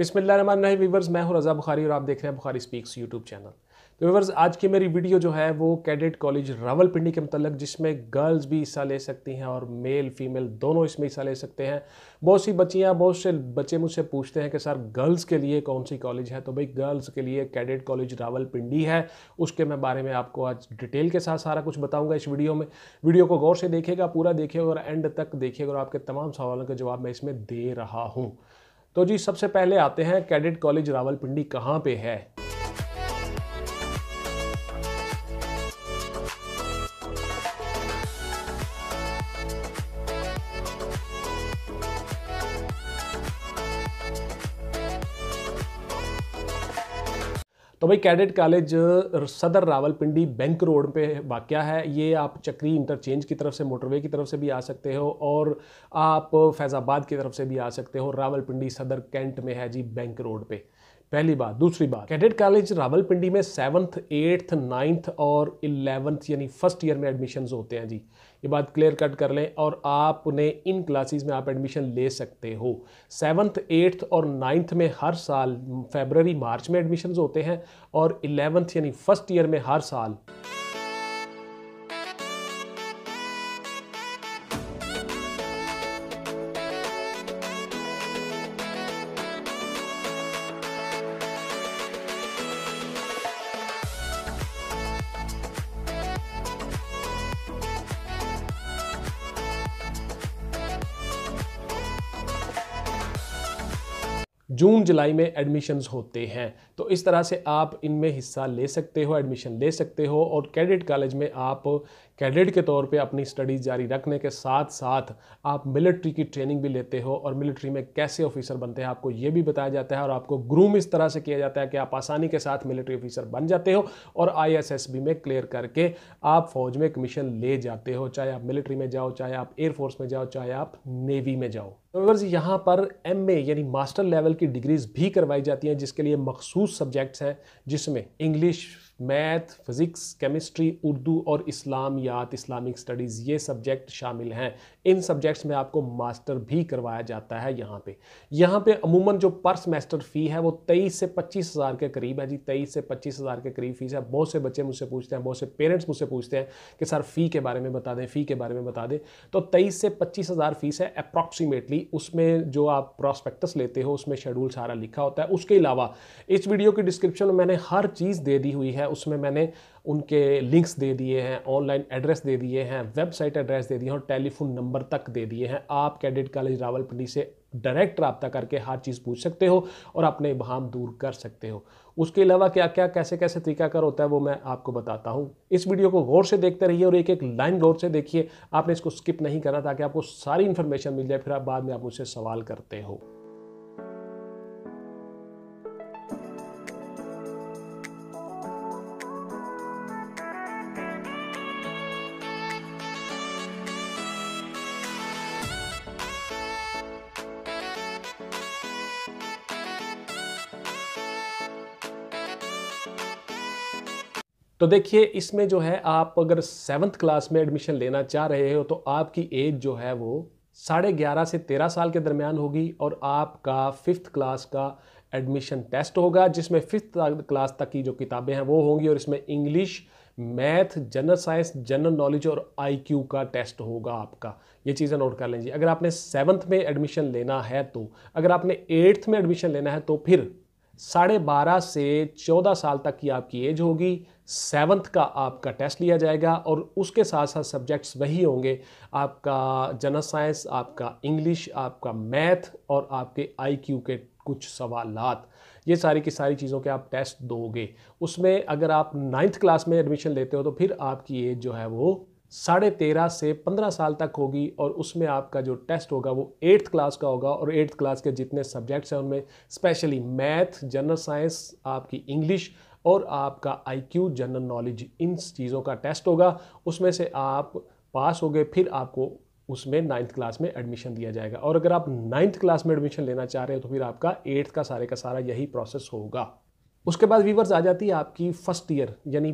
बिसमिल्ल viewers मैं हूं रज़ा बुखारी और आप देख रहे हैं बुखारी स्पीक्स यूट्यूब चैनल तो वीवर्स आज की मेरी वीडियो जो है वो कैडेट कॉलेज रावलपिंडी के मतलब जिसमें गर्ल्स भी हिस्सा ले सकती हैं और मेल फीमेल दोनों इसमें हिस्सा ले सकते हैं बहुत सी बच्चियाँ बहुत से बच्चे मुझसे पूछते हैं कि सर गर्ल्स के लिए कौन सी कॉलेज है तो भाई गर्ल्स के लिए कैडेट कॉलेज रावलपिंडी है उसके मैं बारे में आपको आज डिटेल के साथ सारा कुछ बताऊँगा इस वीडियो में वीडियो को गौर से देखेगा पूरा देखेगा और एंड तक देखिएगा और आपके तमाम सवालों के जवाब मैं इसमें दे रहा हूँ तो जी सबसे पहले आते हैं कैडेट कॉलेज रावलपिंडी कहाँ पे है तो भाई कैडेट कॉलेज सदर रावलपिंडी बैंक रोड पे वाक़ है ये आप चक्री इंटरचेंज की तरफ से मोटरवे की तरफ से भी आ सकते हो और आप फैज़ाबाद की तरफ से भी आ सकते हो रावलपिंडी सदर कैंट में है जी बैंक रोड पे पहली बात दूसरी बात कैडेट कॉलेज रावलपिंडी में सेवन्थ एट्थ नाइन्थ और इलेवंथ यानी फर्स्ट ईयर में एडमिशन होते हैं जी ये बात क्लियर कट कर लें और आपने इन क्लासेस में आप एडमिशन ले सकते हो सेवन्थ एट्थ और नाइन्थ में हर साल फेबररी मार्च में एडमिशन होते हैं और इलेवंथ यानी फर्स्ट ईयर में हर साल जून जुलाई में एडमिशन्स होते हैं तो इस तरह से आप इनमें हिस्सा ले सकते हो एडमिशन ले सकते हो और कैडेट कॉलेज में आप कैडेट के तौर पे अपनी स्टडीज़ जारी रखने के साथ साथ आप मिलिट्री की ट्रेनिंग भी लेते हो और मिलिट्री में कैसे ऑफिसर बनते हैं आपको ये भी बताया जाता है और आपको ग्रूम इस तरह से किया जाता है कि आप आसानी के साथ मिलिट्री ऑफिसर बन जाते हो और आई में क्लियर करके आप फौज में कमीशन ले जाते हो चाहे आप मिलिट्री में जाओ चाहे आप एयरफोर्स में जाओ चाहे आप नेवी में जाओ तो यहाँ पर एम यानी मास्टर लेवल की डिग्रीज़ भी करवाई जाती हैं जिसके लिए मखसूस सब्जेक्ट्स हैं जिसमें English math physics chemistry Urdu और इस्लामियात इस्लामिक स्टडीज़ ये सब्जेक्ट शामिल हैं इन सब्जेक्ट्स में आपको मास्टर भी करवाया जाता है यहाँ पे यहाँ पे अमूमन जो पर सेमेस्टर फ़ी है वो तेईस से पच्चीस हज़ार के करीब है जी तेईस से पच्चीस हज़ार के करीब फ़ीस है बहुत से बच्चे मुझसे पूछते हैं बहुत से पेरेंट्स मुझसे पूछते हैं कि सर फ़ी के बारे में बता दें फ़ी के बारे में बता दें तो तेईस से पच्चीस हज़ार फ़ीस है अप्रॉक्सीमेटली उसमें जो आप प्रॉस्पेक्टस लेते हो उसमें शेड्यूल सारा लिखा होता है उसके अलावा इस वीडियो की डिस्क्रिप्शन में मैंने हर चीज़ दे दी हुई है उसमें मैंने उनके लिंक्स दे दिए हैं ऑनलाइन एड्रेस दे दिए हैं वेबसाइट एड्रेस दे दिए हैं और टेलीफोन नंबर तक दे दिए हैं आप कैडेट कॉलेज रावलपिंडी से डायरेक्ट रबता करके हर चीज़ पूछ सकते हो और अपने इबहम दूर कर सकते हो उसके अलावा क्या क्या कैसे कैसे तरीकाकार होता है वो मैं आपको बताता हूँ इस वीडियो को गौर से देखते रहिए और एक एक लाइन गौर से देखिए आपने इसको स्किप नहीं करना ताकि आपको सारी इन्फॉर्मेशन मिल जाए फिर आप बाद में आप मुझसे सवाल करते हो तो देखिए इसमें जो है आप अगर सेवन्थ क्लास में एडमिशन लेना चाह रहे हो तो आपकी एज जो है वो साढ़े ग्यारह से तेरह साल के दरमियान होगी और आपका फिफ्थ क्लास का एडमिशन टेस्ट होगा जिसमें फिफ्थ क्लास तक की जो किताबें हैं वो होंगी और इसमें English math general science general knowledge और आईक्यू का टेस्ट होगा आपका ये चीज़ें नोट कर लीजिए अगर आपने सेवन्थ में एडमिशन लेना है तो अगर आपने एट्थ में एडमिशन लेना है तो फिर साढ़े बारह से चौदह साल तक की आपकी एज होगी सेवन्थ का आपका टेस्ट लिया जाएगा और उसके साथ साथ सब्जेक्ट्स वही होंगे आपका जनरल साइंस आपका इंग्लिश आपका मैथ और आपके आईक्यू के कुछ सवालात ये सारी की सारी चीज़ों के आप टेस्ट दोगे उसमें अगर आप नाइन्थ क्लास में एडमिशन लेते हो तो फिर आपकी एज जो है वो साढ़े तेरह से पंद्रह साल तक होगी और उसमें आपका जो टेस्ट होगा वो एट्थ क्लास का होगा और एट्थ क्लास के जितने सब्जेक्ट्स हैं उनमें स्पेशली मैथ जनरल साइंस आपकी इंग्लिश और आपका आईक्यू जनरल नॉलेज इन चीज़ों का टेस्ट होगा उसमें से आप पास हो गए फिर आपको उसमें नाइन्थ क्लास में एडमिशन दिया जाएगा और अगर आप नाइन्थ क्लास में एडमिशन लेना चाह रहे हो तो फिर आपका एट्थ का सारे का सारा यही प्रोसेस होगा उसके बाद वीवर्स आ जाती है आपकी फ़र्स्ट ईयर यानी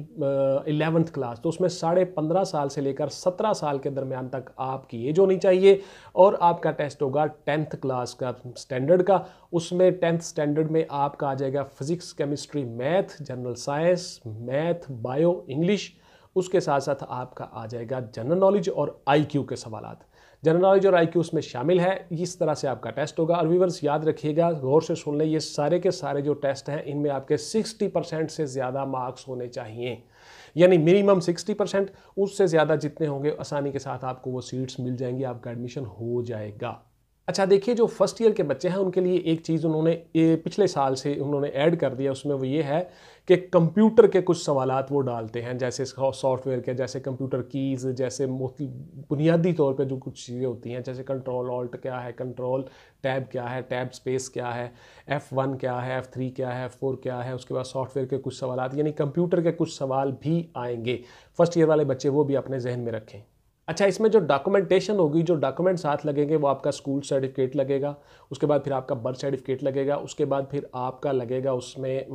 इलेवंथ क्लास तो उसमें साढ़े पंद्रह साल से लेकर सत्रह साल के दरमियान तक आपकी एज होनी चाहिए और आपका टेस्ट होगा टेंथ क्लास का स्टैंडर्ड का उसमें टेंथ स्टैंडर्ड में आपका आ जाएगा physics chemistry math general science math bio English उसके साथ साथ आपका आ जाएगा जनरल नॉलेज और आई के सवालत जनरल नॉलेज और आई उसमें शामिल है इस तरह से आपका टेस्ट होगा और व्यूवर्स याद रखिएगा गौर से सुन लें ये सारे के सारे जो टेस्ट हैं इनमें आपके 60 परसेंट से ज़्यादा मार्क्स होने चाहिए यानी मिनिमम 60 परसेंट उससे ज़्यादा जितने होंगे आसानी के साथ आपको वो सीट्स मिल जाएंगी आपका एडमिशन हो जाएगा अच्छा देखिए जो फर्स्ट ईयर के बच्चे हैं उनके लिए एक चीज़ उन्होंने पिछले साल से उन्होंने ऐड कर दिया उसमें वो ये है कि कंप्यूटर के कुछ सवाल वो डालते हैं जैसे सॉफ्टवेयर के जैसे कंप्यूटर कीज़ जैसे बुनियादी तौर पे जो कुछ चीज़ें होती हैं जैसे कंट्रोल ऑल्ट क्या है कंट्रोल टैब क्या है टैब स्पेस क्या है एफ़ वन क्या है एफ़ थ्री क्या है एफ़ फोर क्या है उसके बाद सॉफ्टवेयर के कुछ सवाल यानी कंप्यूटर के कुछ सवाल भी आएंगे फर्स्ट ईयर वाले बच्चे वो भी अपने जहन में रखें अच्छा इसमें जो डॉक्यूमेंटेशन होगी जो डॉक्यूमेंट साथ लगेंगे वो आपका स्कूल सर्टिफिकेट लगेगा उसके बाद फिर आपका बर्थ सर्टिफिकेट लगेगा उसके बाद फिर आपका लगेगा उसमें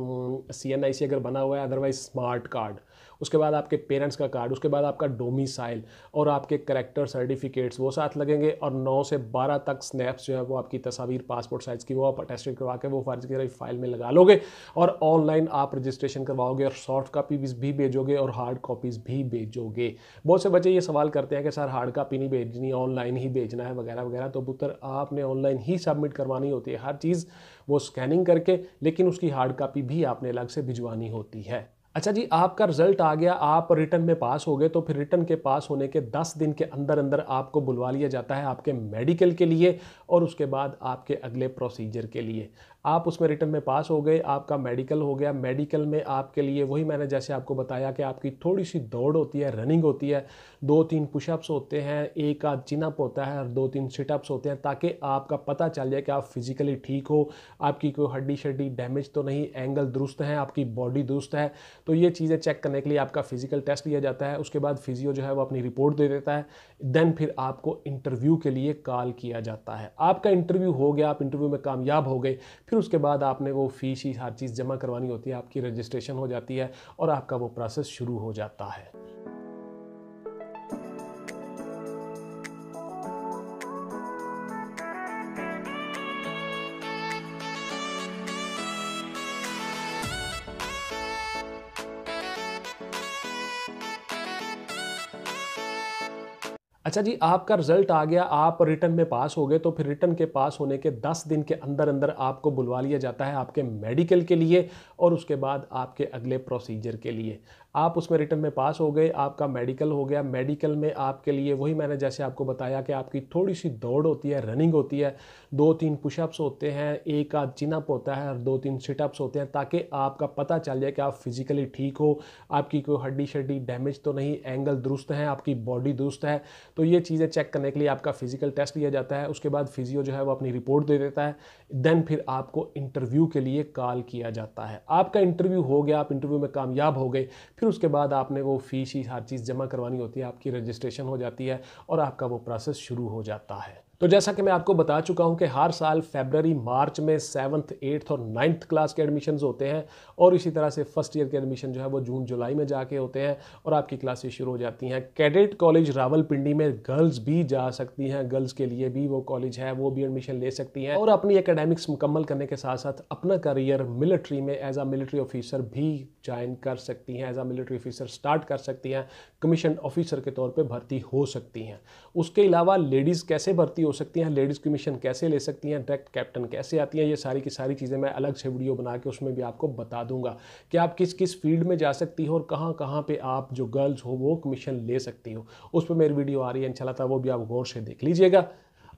सी एन आई सी अगर बना हुआ है अदरवाइज स्मार्ट कार्ड उसके बाद आपके पेरेंट्स का कार्ड उसके बाद आपका डोमिसाइल और आपके करेक्टर सर्टिफिकेट्स वो साथ लगेंगे और नौ से बारह तक स्नैप्स जो है वो आपकी तस्वीर पासपोर्ट साइज़ की वो आप अटेस्टेड करवा के वो फर्ज की फाइल में लगा लोगे और ऑनलाइन आप रजिस्ट्रेशन करवाओगे और सॉफ्ट कापी भी भेजोगे और हार्ड कॉपीज़ भी भेजोगे बहुत से बच्चे ये सवाल करते हैं कि सर हार्ड कापी नहीं भेजनी ऑनलाइन ही भेजना है वगैरह वगैरह तो पुत्र आपने ऑनलाइन ही सबमिट करवानी होती है हर चीज़ वो स्कैनिंग करके लेकिन उसकी हार्ड कापी भी आपने अलग से भिजवानी होती है अच्छा जी आपका रिजल्ट आ गया आप रिटर्न में पास हो गए तो फिर रिटर्न के पास होने के 10 दिन के अंदर अंदर आपको बुलवा लिया जाता है आपके मेडिकल के लिए और उसके बाद आपके अगले प्रोसीजर के लिए आप उसमें रिटर्न में पास हो गए आपका मेडिकल हो गया मेडिकल में आपके लिए वही मैंने जैसे आपको बताया कि आपकी थोड़ी सी दौड़ होती है रनिंग होती है दो तीन पुशअप्स होते हैं एक आध चिनअप होता है और दो तीन सिटअप्स होते हैं ताकि आपका पता चल जाए कि आप फिज़िकली ठीक हो आपकी कोई हड्डी शड्डी डैमेज तो नहीं एंगल दुरुस्त है आपकी बॉडी दुरुस्त है तो ये चीज़ें चेक करने के लिए आपका फिज़िकल टेस्ट लिया जाता है उसके बाद फिजियो जो है वो अपनी रिपोर्ट दे देता है देन फिर आपको इंटरव्यू के लिए कॉल किया जाता है आपका इंटरव्यू हो गया आप इंटरव्यू में कामयाब हो गए फिर उसके बाद आपने वो फ़ीस ही हर चीज़ जमा करवानी होती है आपकी रजिस्ट्रेशन हो जाती है और आपका वो प्रोसेस शुरू हो जाता है अच्छा जी आपका रिजल्ट आ गया आप रिटर्न में पास हो गए तो फिर रिटर्न के पास होने के 10 दिन के अंदर अंदर आपको बुलवा लिया जाता है आपके मेडिकल के लिए और उसके बाद आपके अगले प्रोसीजर के लिए आप उसमें रिटर्न में पास हो गए आपका मेडिकल हो गया मेडिकल में आपके लिए वही मैंने जैसे आपको बताया कि आपकी थोड़ी सी दौड़ होती है रनिंग होती है दो तीन पुशअप्स होते हैं एक आध चिनअप होता है और दो तीन सिटअप्स होते हैं ताकि आपका पता चल जाए कि आप फिज़िकली ठीक हो आपकी कोई हड्डी शड्डी डैमेज तो नहीं एंगल दुरुस्त है आपकी बॉडी दुरुस्त है तो ये चीज़ें चेक करने के लिए आपका फिज़िकल टेस्ट लिया जाता है उसके बाद फिजियो जो है वो अपनी रिपोर्ट दे देता है देन फिर आपको इंटरव्यू के लिए कॉल किया जाता है आपका इंटरव्यू हो गया आप इंटरव्यू में कामयाब हो गए फिर उसके बाद आपने वो फ़ीस ही हर चीज़ जमा करवानी होती है आपकी रजिस्ट्रेशन हो जाती है और आपका वो प्रोसेस शुरू हो जाता है तो जैसा कि मैं आपको बता चुका हूं कि हर साल फेबररी मार्च में सेवन्थ एट्थ और नाइन्थ क्लास के एडमिशन होते हैं और इसी तरह से फर्स्ट ईयर के एडमिशन जो है वो जून जुलाई में जाके होते हैं और आपकी क्लासेस शुरू हो जाती हैं कैडेट कॉलेज रावलपिंडी में गर्ल्स भी जा सकती हैं गर्ल्स के लिए भी वो कॉलेज है वो भी एडमिशन ले सकती हैं और अपनी एकेडमिक्स मुकम्मल करने के साथ साथ अपना करियर मिलिट्री में एज आ मिलिट्री ऑफिसर भी ज्वाइन कर सकती हैं as a military officer start कर सकती हैं कमीशन ऑफिसर के तौर पर भर्ती हो सकती हैं उसके अलावा लेडीज़ कैसे भर्ती हो हो सकती हैं लेडीज़ कमीशन कैसे ले सकती हैं डायरेक्ट कैप्टन कैसे आती हैं ये सारी की सारी चीज़ें मैं अलग से वीडियो बना के उसमें भी आपको बता दूंगा कि आप किस किस फील्ड में जा सकती हो और कहाँ कहाँ पर आप जो गर्ल्स हो वो कमीशन ले सकती हो उस पर मेरी वीडियो आ रही है इन वो भी आप गौर से देख लीजिएगा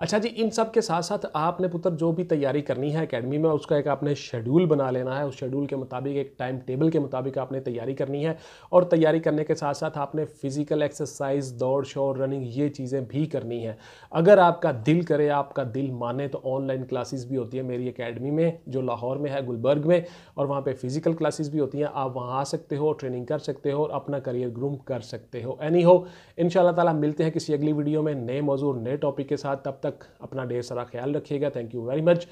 अच्छा जी इन सब के साथ साथ आपने पुत्र जो भी तैयारी करनी है एकेडमी में उसका एक आपने शेड्यूल बना लेना है उस शेड्यूल के मुताबिक एक टाइम टेबल के मुताबिक आपने तैयारी करनी है और तैयारी करने के साथ साथ आपने फिजिकल एक्सरसाइज दौड़ शोर रनिंग ये चीज़ें भी करनी है अगर आपका दिल करे आपका दिल माने तो ऑनलाइन क्लासेस भी होती है मेरी अकेडमी में जो लाहौर में है गुलबर्ग में और वहाँ पर फिजिकल क्लासेज़ भी होती हैं आप वहाँ आ सकते हो ट्रेनिंग कर सकते हो और अपना करियर ग्रूम कर सकते हो एनी हो इन शाला मिलते हैं किसी अगली वीडियो में नए मौजूद नए टॉपिक के साथ तब तक अपना ढेर सारा ख्याल रखिएगा थैंक यू वेरी मच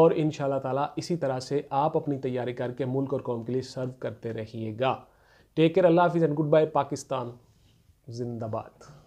और इन ताला इसी तरह से आप अपनी तैयारी करके मुल्क और कौम के लिए सर्व करते रहिएगा टेक केयर अल्लाह हाफिज़ एंड गुड बाय पाकिस्तान जिंदाबाद